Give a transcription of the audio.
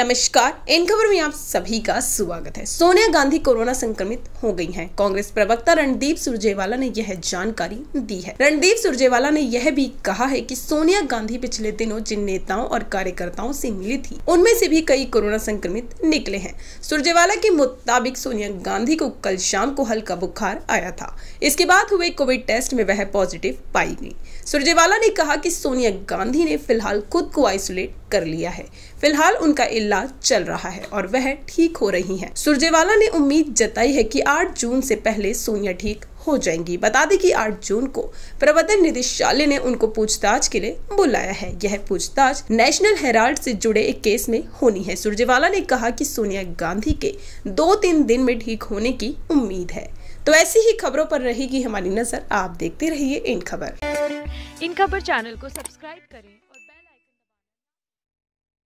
नमस्कार इन खबर में आप सभी का स्वागत है सोनिया गांधी कोरोना संक्रमित हो गई हैं। कांग्रेस प्रवक्ता रणदीप सुरजेवाला ने यह जानकारी दी है रणदीप सुरजेवाला ने यह भी कहा है कि सोनिया गांधी पिछले दिनों जिन नेताओं और कार्यकर्ताओं से मिली थी उनमें से भी कई कोरोना संक्रमित निकले हैं सुरजेवाला के मुताबिक सोनिया गांधी को कल शाम को हल्का बुखार आया था इसके बाद हुए कोविड टेस्ट में वह पॉजिटिव पाई गई सुरजेवाला ने कहा की सोनिया गांधी ने फिलहाल खुद को आइसोलेट कर लिया है फिलहाल उनका इलाज चल रहा है और वह ठीक हो रही हैं। सुरजेवाला ने उम्मीद जताई है कि 8 जून से पहले सोनिया ठीक हो जाएंगी बता दें कि 8 जून को प्रवर्तन निदेशालय ने उनको पूछताछ के लिए बुलाया है यह पूछताछ नेशनल हेराल्ड से जुड़े एक केस में होनी है सुरजेवाला ने कहा की सोनिया गांधी के दो तीन दिन में ठीक होने की उम्मीद है तो ऐसी ही खबरों पर रहेगी हमारी नजर आप देखते रहिए इन खबर इन खबर चैनल को सब्सक्राइब करें